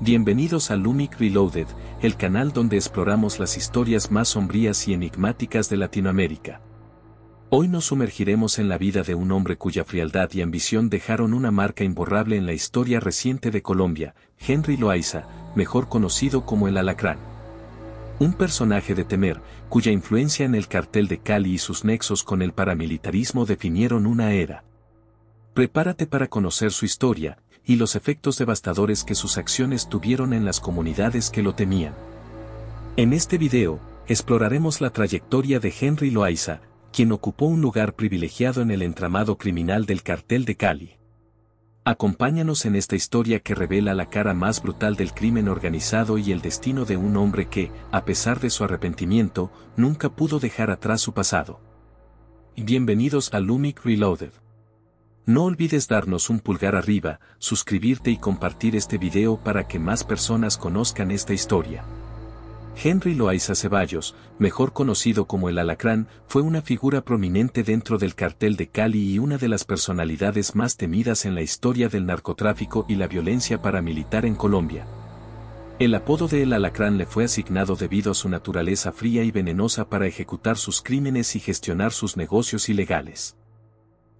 Bienvenidos a Lumic Reloaded, el canal donde exploramos las historias más sombrías y enigmáticas de Latinoamérica. Hoy nos sumergiremos en la vida de un hombre cuya frialdad y ambición dejaron una marca imborrable en la historia reciente de Colombia, Henry Loaiza, mejor conocido como el Alacrán. Un personaje de temer, cuya influencia en el cartel de Cali y sus nexos con el paramilitarismo definieron una era. Prepárate para conocer su historia, y los efectos devastadores que sus acciones tuvieron en las comunidades que lo temían. En este video, exploraremos la trayectoria de Henry Loaiza, quien ocupó un lugar privilegiado en el entramado criminal del cartel de Cali. Acompáñanos en esta historia que revela la cara más brutal del crimen organizado y el destino de un hombre que, a pesar de su arrepentimiento, nunca pudo dejar atrás su pasado. Bienvenidos a Lumic Reloaded. No olvides darnos un pulgar arriba, suscribirte y compartir este video para que más personas conozcan esta historia. Henry Loaiza Ceballos, mejor conocido como el Alacrán, fue una figura prominente dentro del cartel de Cali y una de las personalidades más temidas en la historia del narcotráfico y la violencia paramilitar en Colombia. El apodo de El Alacrán le fue asignado debido a su naturaleza fría y venenosa para ejecutar sus crímenes y gestionar sus negocios ilegales.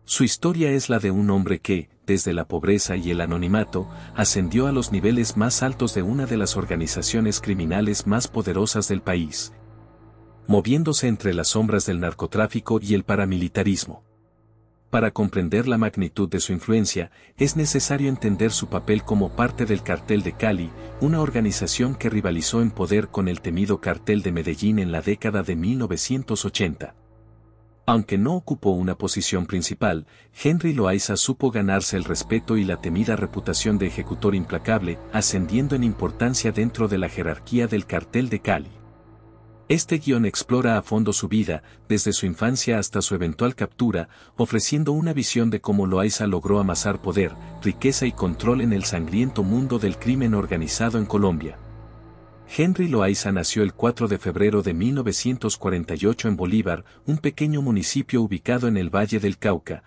Su historia es la de un hombre que, desde la pobreza y el anonimato, ascendió a los niveles más altos de una de las organizaciones criminales más poderosas del país, moviéndose entre las sombras del narcotráfico y el paramilitarismo. Para comprender la magnitud de su influencia, es necesario entender su papel como parte del Cartel de Cali, una organización que rivalizó en poder con el temido Cartel de Medellín en la década de 1980. Aunque no ocupó una posición principal, Henry Loaiza supo ganarse el respeto y la temida reputación de ejecutor implacable, ascendiendo en importancia dentro de la jerarquía del cartel de Cali. Este guión explora a fondo su vida, desde su infancia hasta su eventual captura, ofreciendo una visión de cómo Loaiza logró amasar poder, riqueza y control en el sangriento mundo del crimen organizado en Colombia. Henry Loaiza nació el 4 de febrero de 1948 en Bolívar, un pequeño municipio ubicado en el Valle del Cauca,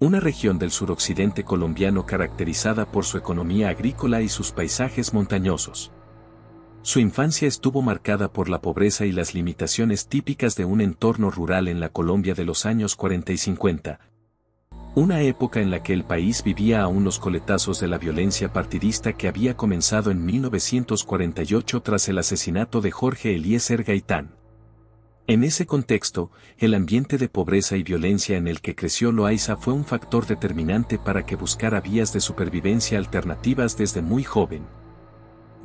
una región del suroccidente colombiano caracterizada por su economía agrícola y sus paisajes montañosos. Su infancia estuvo marcada por la pobreza y las limitaciones típicas de un entorno rural en la Colombia de los años 40 y 50, una época en la que el país vivía a unos coletazos de la violencia partidista que había comenzado en 1948 tras el asesinato de Jorge Eliezer Gaitán. En ese contexto, el ambiente de pobreza y violencia en el que creció Loaiza fue un factor determinante para que buscara vías de supervivencia alternativas desde muy joven.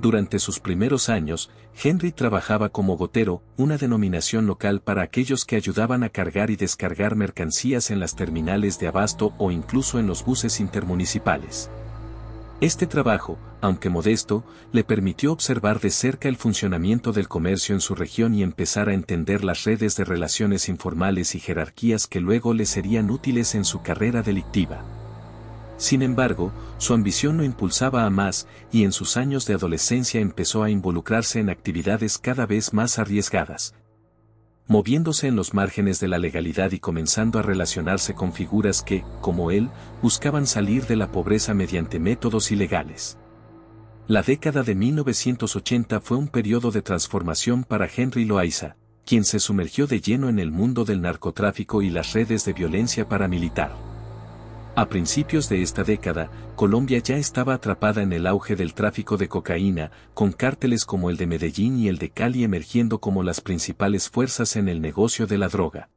Durante sus primeros años, Henry trabajaba como gotero, una denominación local para aquellos que ayudaban a cargar y descargar mercancías en las terminales de abasto o incluso en los buses intermunicipales. Este trabajo, aunque modesto, le permitió observar de cerca el funcionamiento del comercio en su región y empezar a entender las redes de relaciones informales y jerarquías que luego le serían útiles en su carrera delictiva. Sin embargo, su ambición no impulsaba a más y en sus años de adolescencia empezó a involucrarse en actividades cada vez más arriesgadas, moviéndose en los márgenes de la legalidad y comenzando a relacionarse con figuras que, como él, buscaban salir de la pobreza mediante métodos ilegales. La década de 1980 fue un periodo de transformación para Henry Loaiza, quien se sumergió de lleno en el mundo del narcotráfico y las redes de violencia paramilitar. A principios de esta década, Colombia ya estaba atrapada en el auge del tráfico de cocaína, con cárteles como el de Medellín y el de Cali emergiendo como las principales fuerzas en el negocio de la droga.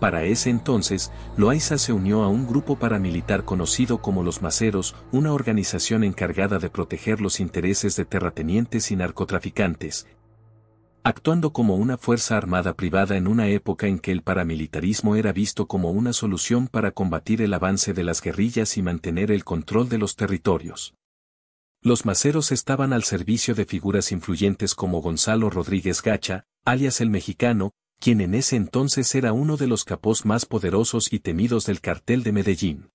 Para ese entonces, Loaiza se unió a un grupo paramilitar conocido como Los Maceros, una organización encargada de proteger los intereses de terratenientes y narcotraficantes, actuando como una fuerza armada privada en una época en que el paramilitarismo era visto como una solución para combatir el avance de las guerrillas y mantener el control de los territorios. Los maceros estaban al servicio de figuras influyentes como Gonzalo Rodríguez Gacha, alias el mexicano, quien en ese entonces era uno de los capós más poderosos y temidos del cartel de Medellín.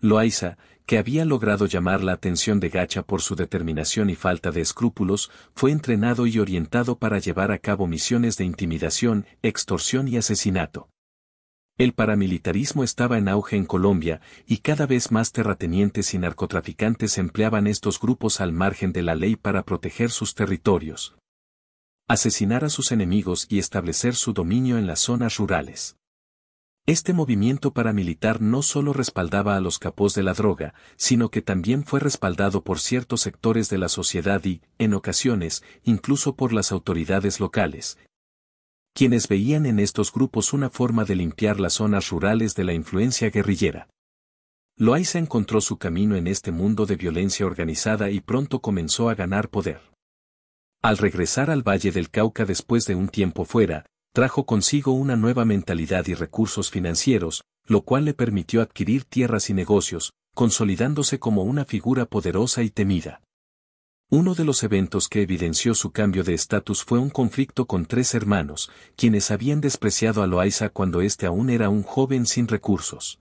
Loaiza, que había logrado llamar la atención de Gacha por su determinación y falta de escrúpulos, fue entrenado y orientado para llevar a cabo misiones de intimidación, extorsión y asesinato. El paramilitarismo estaba en auge en Colombia y cada vez más terratenientes y narcotraficantes empleaban estos grupos al margen de la ley para proteger sus territorios, asesinar a sus enemigos y establecer su dominio en las zonas rurales. Este movimiento paramilitar no solo respaldaba a los capos de la droga, sino que también fue respaldado por ciertos sectores de la sociedad y, en ocasiones, incluso por las autoridades locales, quienes veían en estos grupos una forma de limpiar las zonas rurales de la influencia guerrillera. Loaiza encontró su camino en este mundo de violencia organizada y pronto comenzó a ganar poder. Al regresar al Valle del Cauca después de un tiempo fuera, trajo consigo una nueva mentalidad y recursos financieros, lo cual le permitió adquirir tierras y negocios, consolidándose como una figura poderosa y temida. Uno de los eventos que evidenció su cambio de estatus fue un conflicto con tres hermanos, quienes habían despreciado a Loaiza cuando éste aún era un joven sin recursos.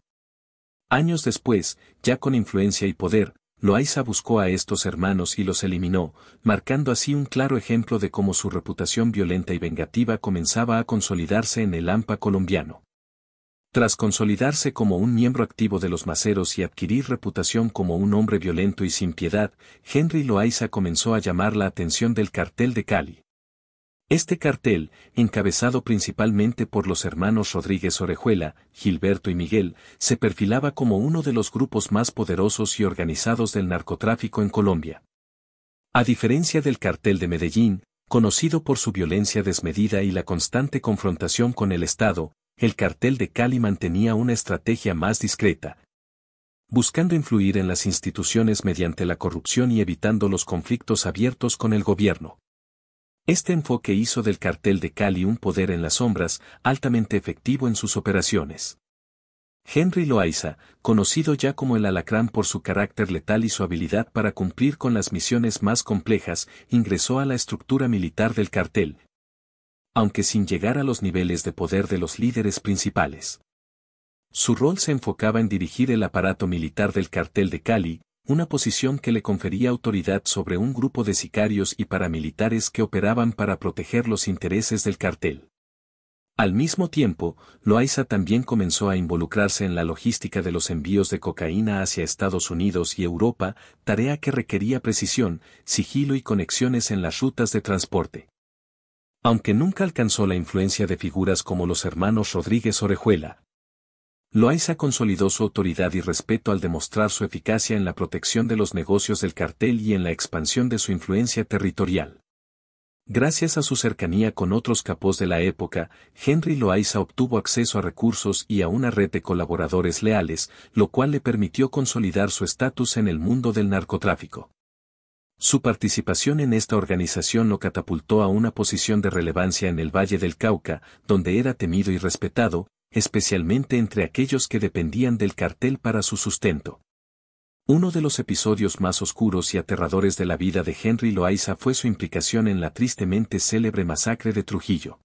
Años después, ya con influencia y poder, Loaiza buscó a estos hermanos y los eliminó, marcando así un claro ejemplo de cómo su reputación violenta y vengativa comenzaba a consolidarse en el AMPA colombiano. Tras consolidarse como un miembro activo de los maceros y adquirir reputación como un hombre violento y sin piedad, Henry Loaiza comenzó a llamar la atención del cartel de Cali. Este cartel, encabezado principalmente por los hermanos Rodríguez Orejuela, Gilberto y Miguel, se perfilaba como uno de los grupos más poderosos y organizados del narcotráfico en Colombia. A diferencia del cartel de Medellín, conocido por su violencia desmedida y la constante confrontación con el Estado, el cartel de Cali mantenía una estrategia más discreta, buscando influir en las instituciones mediante la corrupción y evitando los conflictos abiertos con el gobierno. Este enfoque hizo del cartel de Cali un poder en las sombras, altamente efectivo en sus operaciones. Henry Loaiza, conocido ya como el alacrán por su carácter letal y su habilidad para cumplir con las misiones más complejas, ingresó a la estructura militar del cartel, aunque sin llegar a los niveles de poder de los líderes principales. Su rol se enfocaba en dirigir el aparato militar del cartel de Cali, una posición que le confería autoridad sobre un grupo de sicarios y paramilitares que operaban para proteger los intereses del cartel. Al mismo tiempo, Loaiza también comenzó a involucrarse en la logística de los envíos de cocaína hacia Estados Unidos y Europa, tarea que requería precisión, sigilo y conexiones en las rutas de transporte. Aunque nunca alcanzó la influencia de figuras como los hermanos Rodríguez Orejuela, Loaiza consolidó su autoridad y respeto al demostrar su eficacia en la protección de los negocios del cartel y en la expansión de su influencia territorial. Gracias a su cercanía con otros capos de la época, Henry Loaiza obtuvo acceso a recursos y a una red de colaboradores leales, lo cual le permitió consolidar su estatus en el mundo del narcotráfico. Su participación en esta organización lo catapultó a una posición de relevancia en el Valle del Cauca, donde era temido y respetado, especialmente entre aquellos que dependían del cartel para su sustento. Uno de los episodios más oscuros y aterradores de la vida de Henry Loaiza fue su implicación en la tristemente célebre masacre de Trujillo.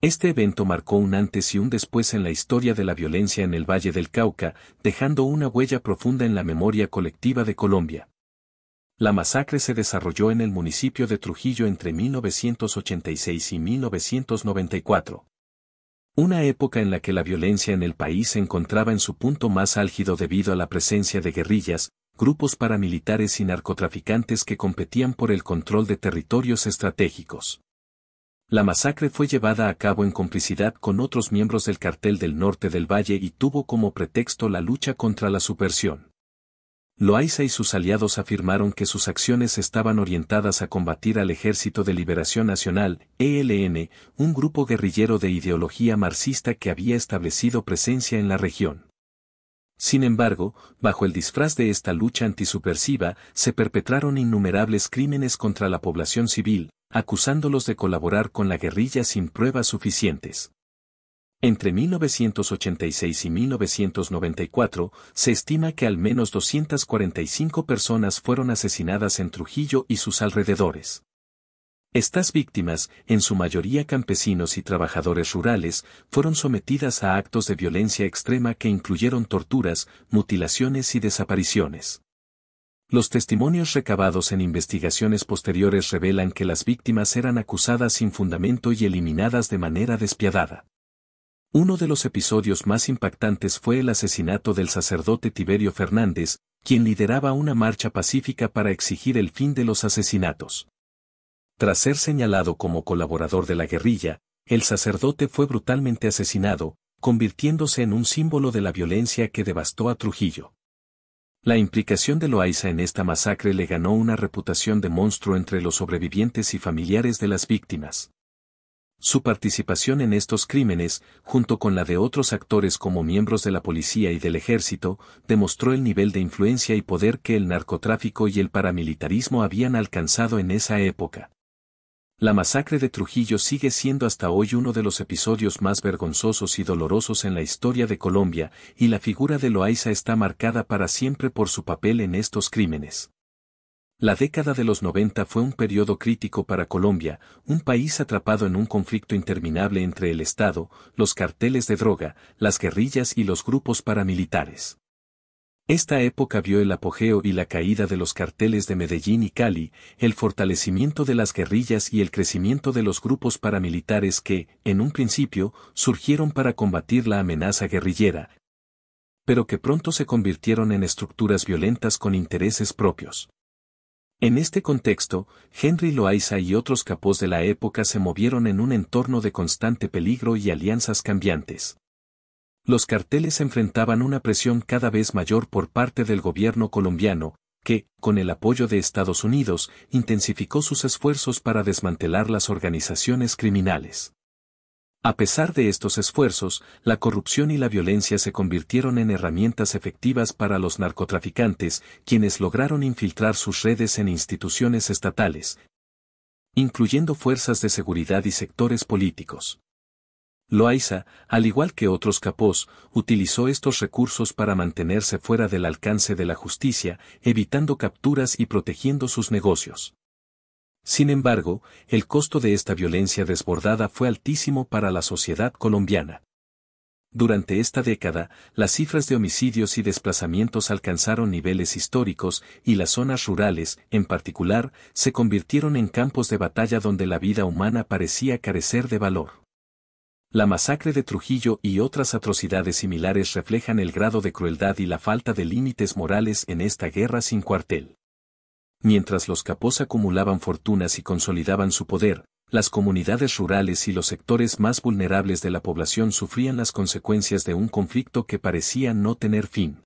Este evento marcó un antes y un después en la historia de la violencia en el Valle del Cauca, dejando una huella profunda en la memoria colectiva de Colombia. La masacre se desarrolló en el municipio de Trujillo entre 1986 y 1994. Una época en la que la violencia en el país se encontraba en su punto más álgido debido a la presencia de guerrillas, grupos paramilitares y narcotraficantes que competían por el control de territorios estratégicos. La masacre fue llevada a cabo en complicidad con otros miembros del cartel del norte del valle y tuvo como pretexto la lucha contra la subversión. Loaiza y sus aliados afirmaron que sus acciones estaban orientadas a combatir al Ejército de Liberación Nacional, ELN, un grupo guerrillero de ideología marxista que había establecido presencia en la región. Sin embargo, bajo el disfraz de esta lucha antisubversiva, se perpetraron innumerables crímenes contra la población civil, acusándolos de colaborar con la guerrilla sin pruebas suficientes. Entre 1986 y 1994, se estima que al menos 245 personas fueron asesinadas en Trujillo y sus alrededores. Estas víctimas, en su mayoría campesinos y trabajadores rurales, fueron sometidas a actos de violencia extrema que incluyeron torturas, mutilaciones y desapariciones. Los testimonios recabados en investigaciones posteriores revelan que las víctimas eran acusadas sin fundamento y eliminadas de manera despiadada. Uno de los episodios más impactantes fue el asesinato del sacerdote Tiberio Fernández, quien lideraba una marcha pacífica para exigir el fin de los asesinatos. Tras ser señalado como colaborador de la guerrilla, el sacerdote fue brutalmente asesinado, convirtiéndose en un símbolo de la violencia que devastó a Trujillo. La implicación de Loaiza en esta masacre le ganó una reputación de monstruo entre los sobrevivientes y familiares de las víctimas. Su participación en estos crímenes, junto con la de otros actores como miembros de la policía y del ejército, demostró el nivel de influencia y poder que el narcotráfico y el paramilitarismo habían alcanzado en esa época. La masacre de Trujillo sigue siendo hasta hoy uno de los episodios más vergonzosos y dolorosos en la historia de Colombia, y la figura de Loaiza está marcada para siempre por su papel en estos crímenes. La década de los 90 fue un periodo crítico para Colombia, un país atrapado en un conflicto interminable entre el Estado, los carteles de droga, las guerrillas y los grupos paramilitares. Esta época vio el apogeo y la caída de los carteles de Medellín y Cali, el fortalecimiento de las guerrillas y el crecimiento de los grupos paramilitares que, en un principio, surgieron para combatir la amenaza guerrillera, pero que pronto se convirtieron en estructuras violentas con intereses propios. En este contexto, Henry Loaiza y otros capos de la época se movieron en un entorno de constante peligro y alianzas cambiantes. Los carteles enfrentaban una presión cada vez mayor por parte del gobierno colombiano, que, con el apoyo de Estados Unidos, intensificó sus esfuerzos para desmantelar las organizaciones criminales. A pesar de estos esfuerzos, la corrupción y la violencia se convirtieron en herramientas efectivas para los narcotraficantes, quienes lograron infiltrar sus redes en instituciones estatales, incluyendo fuerzas de seguridad y sectores políticos. Loaiza, al igual que otros capos, utilizó estos recursos para mantenerse fuera del alcance de la justicia, evitando capturas y protegiendo sus negocios. Sin embargo, el costo de esta violencia desbordada fue altísimo para la sociedad colombiana. Durante esta década, las cifras de homicidios y desplazamientos alcanzaron niveles históricos y las zonas rurales, en particular, se convirtieron en campos de batalla donde la vida humana parecía carecer de valor. La masacre de Trujillo y otras atrocidades similares reflejan el grado de crueldad y la falta de límites morales en esta guerra sin cuartel. Mientras los capos acumulaban fortunas y consolidaban su poder, las comunidades rurales y los sectores más vulnerables de la población sufrían las consecuencias de un conflicto que parecía no tener fin.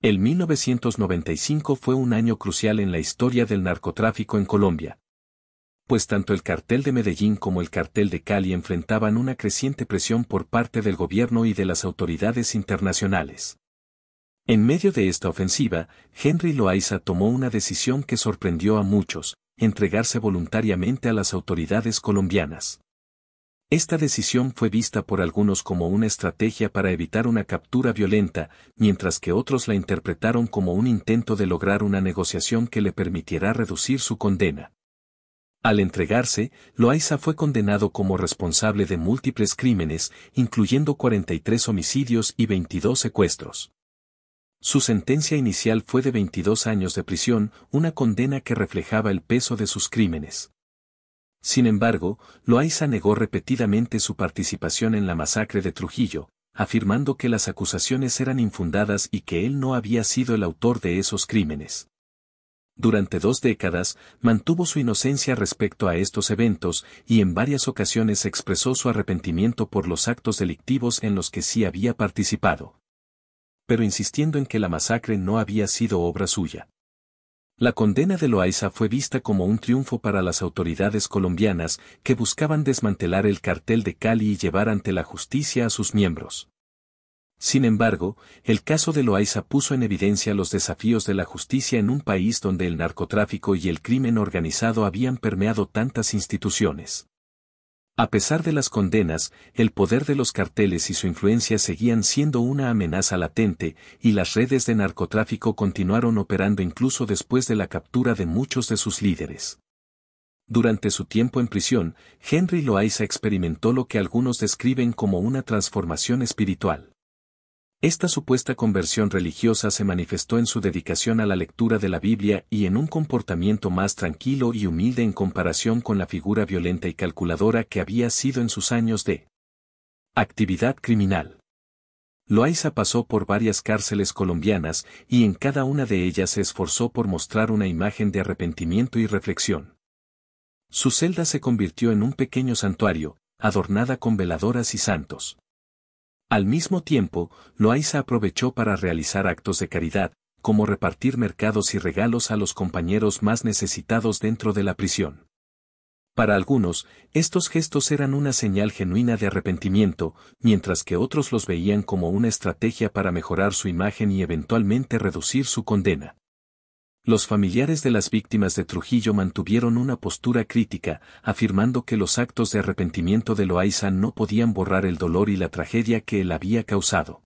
El 1995 fue un año crucial en la historia del narcotráfico en Colombia, pues tanto el cartel de Medellín como el cartel de Cali enfrentaban una creciente presión por parte del gobierno y de las autoridades internacionales. En medio de esta ofensiva, Henry Loaiza tomó una decisión que sorprendió a muchos, entregarse voluntariamente a las autoridades colombianas. Esta decisión fue vista por algunos como una estrategia para evitar una captura violenta, mientras que otros la interpretaron como un intento de lograr una negociación que le permitiera reducir su condena. Al entregarse, Loaiza fue condenado como responsable de múltiples crímenes, incluyendo 43 homicidios y 22 secuestros. Su sentencia inicial fue de 22 años de prisión, una condena que reflejaba el peso de sus crímenes. Sin embargo, Loaiza negó repetidamente su participación en la masacre de Trujillo, afirmando que las acusaciones eran infundadas y que él no había sido el autor de esos crímenes. Durante dos décadas, mantuvo su inocencia respecto a estos eventos y en varias ocasiones expresó su arrepentimiento por los actos delictivos en los que sí había participado pero insistiendo en que la masacre no había sido obra suya. La condena de Loaiza fue vista como un triunfo para las autoridades colombianas que buscaban desmantelar el cartel de Cali y llevar ante la justicia a sus miembros. Sin embargo, el caso de Loaiza puso en evidencia los desafíos de la justicia en un país donde el narcotráfico y el crimen organizado habían permeado tantas instituciones. A pesar de las condenas, el poder de los carteles y su influencia seguían siendo una amenaza latente, y las redes de narcotráfico continuaron operando incluso después de la captura de muchos de sus líderes. Durante su tiempo en prisión, Henry Loaiza experimentó lo que algunos describen como una transformación espiritual. Esta supuesta conversión religiosa se manifestó en su dedicación a la lectura de la Biblia y en un comportamiento más tranquilo y humilde en comparación con la figura violenta y calculadora que había sido en sus años de actividad criminal. Loaiza pasó por varias cárceles colombianas y en cada una de ellas se esforzó por mostrar una imagen de arrepentimiento y reflexión. Su celda se convirtió en un pequeño santuario, adornada con veladoras y santos. Al mismo tiempo, Loaiza aprovechó para realizar actos de caridad, como repartir mercados y regalos a los compañeros más necesitados dentro de la prisión. Para algunos, estos gestos eran una señal genuina de arrepentimiento, mientras que otros los veían como una estrategia para mejorar su imagen y eventualmente reducir su condena. Los familiares de las víctimas de Trujillo mantuvieron una postura crítica, afirmando que los actos de arrepentimiento de Loaiza no podían borrar el dolor y la tragedia que él había causado.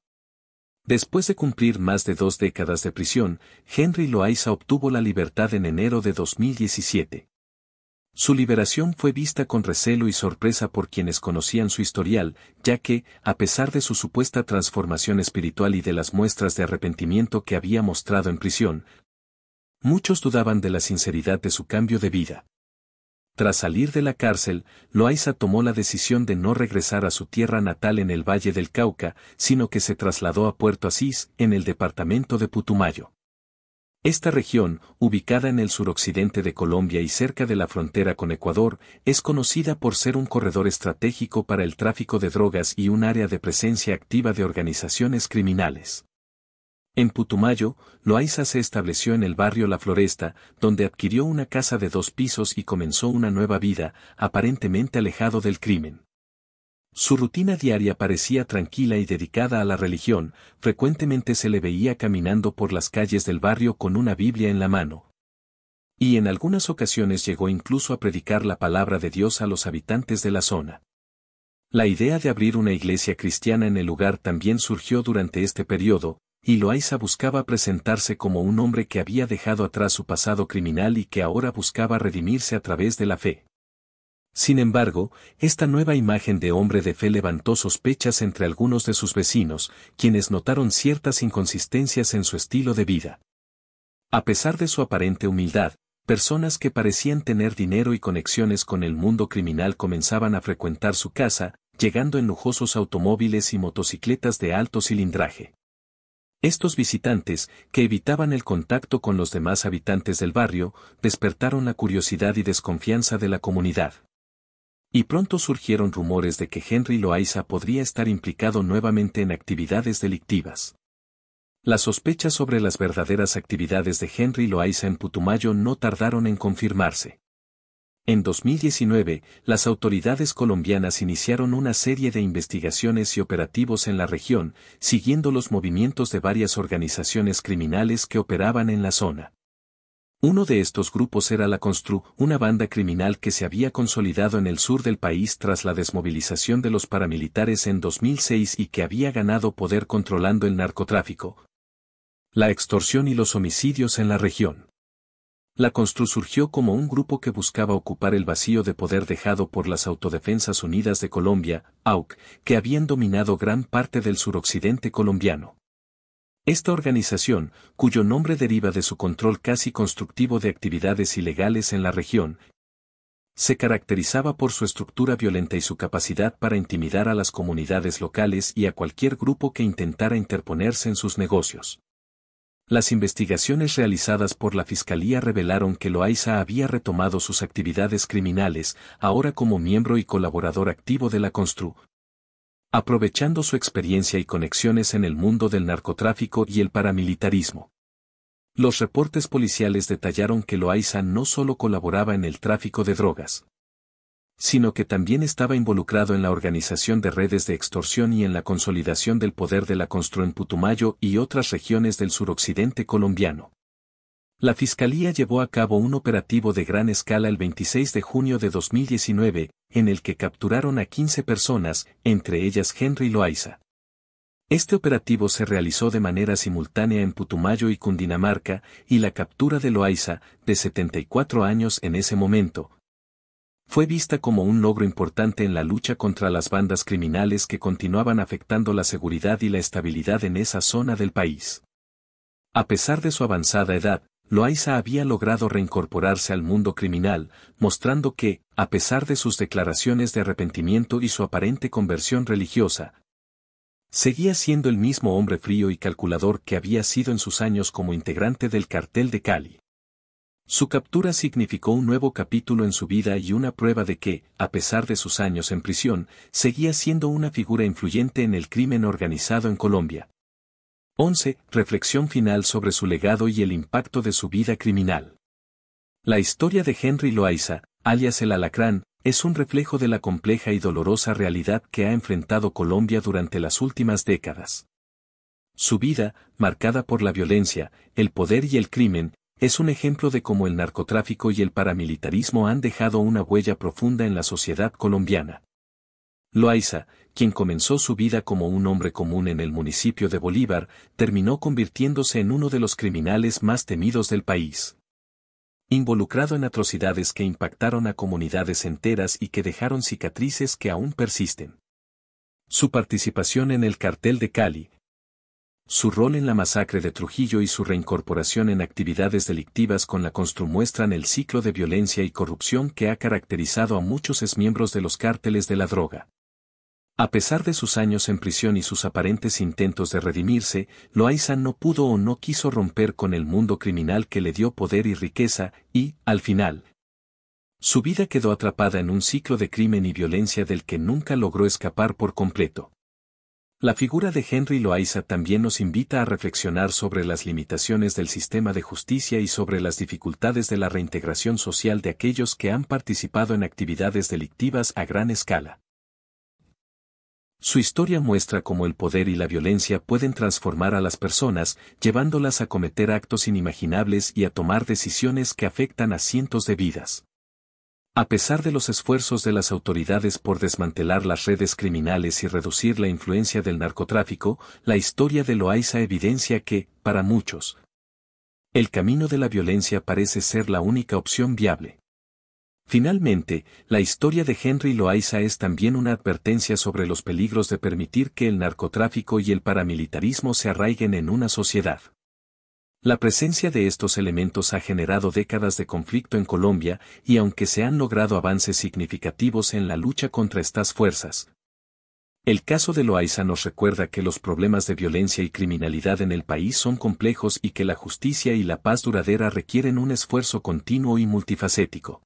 Después de cumplir más de dos décadas de prisión, Henry Loaiza obtuvo la libertad en enero de 2017. Su liberación fue vista con recelo y sorpresa por quienes conocían su historial, ya que, a pesar de su supuesta transformación espiritual y de las muestras de arrepentimiento que había mostrado en prisión, muchos dudaban de la sinceridad de su cambio de vida. Tras salir de la cárcel, Loaiza tomó la decisión de no regresar a su tierra natal en el Valle del Cauca, sino que se trasladó a Puerto Asís, en el departamento de Putumayo. Esta región, ubicada en el suroccidente de Colombia y cerca de la frontera con Ecuador, es conocida por ser un corredor estratégico para el tráfico de drogas y un área de presencia activa de organizaciones criminales. En Putumayo, Loaiza se estableció en el barrio La Floresta, donde adquirió una casa de dos pisos y comenzó una nueva vida, aparentemente alejado del crimen. Su rutina diaria parecía tranquila y dedicada a la religión, frecuentemente se le veía caminando por las calles del barrio con una Biblia en la mano. Y en algunas ocasiones llegó incluso a predicar la palabra de Dios a los habitantes de la zona. La idea de abrir una iglesia cristiana en el lugar también surgió durante este periodo, y Loaiza buscaba presentarse como un hombre que había dejado atrás su pasado criminal y que ahora buscaba redimirse a través de la fe. Sin embargo, esta nueva imagen de hombre de fe levantó sospechas entre algunos de sus vecinos, quienes notaron ciertas inconsistencias en su estilo de vida. A pesar de su aparente humildad, personas que parecían tener dinero y conexiones con el mundo criminal comenzaban a frecuentar su casa, llegando en lujosos automóviles y motocicletas de alto cilindraje. Estos visitantes, que evitaban el contacto con los demás habitantes del barrio, despertaron la curiosidad y desconfianza de la comunidad. Y pronto surgieron rumores de que Henry Loaiza podría estar implicado nuevamente en actividades delictivas. Las sospechas sobre las verdaderas actividades de Henry Loaiza en Putumayo no tardaron en confirmarse. En 2019, las autoridades colombianas iniciaron una serie de investigaciones y operativos en la región, siguiendo los movimientos de varias organizaciones criminales que operaban en la zona. Uno de estos grupos era la Constru, una banda criminal que se había consolidado en el sur del país tras la desmovilización de los paramilitares en 2006 y que había ganado poder controlando el narcotráfico, la extorsión y los homicidios en la región. La Constru surgió como un grupo que buscaba ocupar el vacío de poder dejado por las Autodefensas Unidas de Colombia, AUC, que habían dominado gran parte del suroccidente colombiano. Esta organización, cuyo nombre deriva de su control casi constructivo de actividades ilegales en la región, se caracterizaba por su estructura violenta y su capacidad para intimidar a las comunidades locales y a cualquier grupo que intentara interponerse en sus negocios. Las investigaciones realizadas por la Fiscalía revelaron que Loaiza había retomado sus actividades criminales, ahora como miembro y colaborador activo de la Constru. Aprovechando su experiencia y conexiones en el mundo del narcotráfico y el paramilitarismo. Los reportes policiales detallaron que Loaiza no solo colaboraba en el tráfico de drogas, sino que también estaba involucrado en la organización de redes de extorsión y en la consolidación del poder de la Constru en Putumayo y otras regiones del suroccidente colombiano. La Fiscalía llevó a cabo un operativo de gran escala el 26 de junio de 2019, en el que capturaron a 15 personas, entre ellas Henry Loaiza. Este operativo se realizó de manera simultánea en Putumayo y Cundinamarca, y la captura de Loaiza, de 74 años en ese momento, fue vista como un logro importante en la lucha contra las bandas criminales que continuaban afectando la seguridad y la estabilidad en esa zona del país. A pesar de su avanzada edad, Loaiza había logrado reincorporarse al mundo criminal, mostrando que, a pesar de sus declaraciones de arrepentimiento y su aparente conversión religiosa, seguía siendo el mismo hombre frío y calculador que había sido en sus años como integrante del cartel de Cali. Su captura significó un nuevo capítulo en su vida y una prueba de que, a pesar de sus años en prisión, seguía siendo una figura influyente en el crimen organizado en Colombia. 11. Reflexión final sobre su legado y el impacto de su vida criminal. La historia de Henry Loaiza, alias el Alacrán, es un reflejo de la compleja y dolorosa realidad que ha enfrentado Colombia durante las últimas décadas. Su vida, marcada por la violencia, el poder y el crimen, es un ejemplo de cómo el narcotráfico y el paramilitarismo han dejado una huella profunda en la sociedad colombiana. Loaiza, quien comenzó su vida como un hombre común en el municipio de Bolívar, terminó convirtiéndose en uno de los criminales más temidos del país. Involucrado en atrocidades que impactaron a comunidades enteras y que dejaron cicatrices que aún persisten. Su participación en el cartel de Cali, su rol en la masacre de Trujillo y su reincorporación en actividades delictivas con la Constru muestran el ciclo de violencia y corrupción que ha caracterizado a muchos exmiembros de los cárteles de la droga. A pesar de sus años en prisión y sus aparentes intentos de redimirse, Loaiza no pudo o no quiso romper con el mundo criminal que le dio poder y riqueza, y, al final, su vida quedó atrapada en un ciclo de crimen y violencia del que nunca logró escapar por completo. La figura de Henry Loaiza también nos invita a reflexionar sobre las limitaciones del sistema de justicia y sobre las dificultades de la reintegración social de aquellos que han participado en actividades delictivas a gran escala. Su historia muestra cómo el poder y la violencia pueden transformar a las personas, llevándolas a cometer actos inimaginables y a tomar decisiones que afectan a cientos de vidas. A pesar de los esfuerzos de las autoridades por desmantelar las redes criminales y reducir la influencia del narcotráfico, la historia de Loaiza evidencia que, para muchos, el camino de la violencia parece ser la única opción viable. Finalmente, la historia de Henry Loaiza es también una advertencia sobre los peligros de permitir que el narcotráfico y el paramilitarismo se arraiguen en una sociedad. La presencia de estos elementos ha generado décadas de conflicto en Colombia y aunque se han logrado avances significativos en la lucha contra estas fuerzas, el caso de Loaiza nos recuerda que los problemas de violencia y criminalidad en el país son complejos y que la justicia y la paz duradera requieren un esfuerzo continuo y multifacético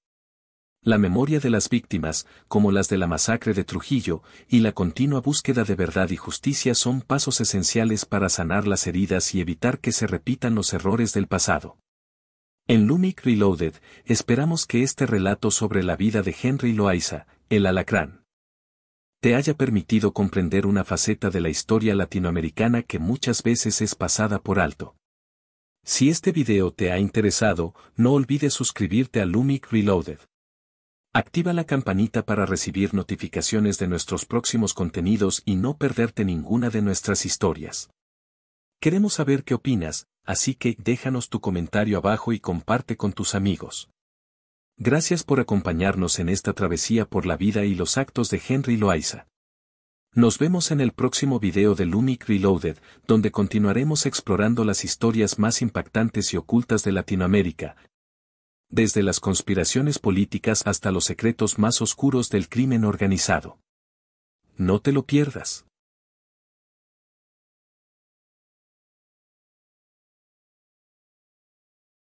la memoria de las víctimas, como las de la masacre de Trujillo, y la continua búsqueda de verdad y justicia son pasos esenciales para sanar las heridas y evitar que se repitan los errores del pasado. En Lumic Reloaded, esperamos que este relato sobre la vida de Henry Loaiza, el alacrán, te haya permitido comprender una faceta de la historia latinoamericana que muchas veces es pasada por alto. Si este video te ha interesado, no olvides suscribirte a Lumic Reloaded. Activa la campanita para recibir notificaciones de nuestros próximos contenidos y no perderte ninguna de nuestras historias. Queremos saber qué opinas, así que déjanos tu comentario abajo y comparte con tus amigos. Gracias por acompañarnos en esta travesía por la vida y los actos de Henry Loaiza. Nos vemos en el próximo video de Lumic Reloaded, donde continuaremos explorando las historias más impactantes y ocultas de Latinoamérica, desde las conspiraciones políticas hasta los secretos más oscuros del crimen organizado. No te lo pierdas.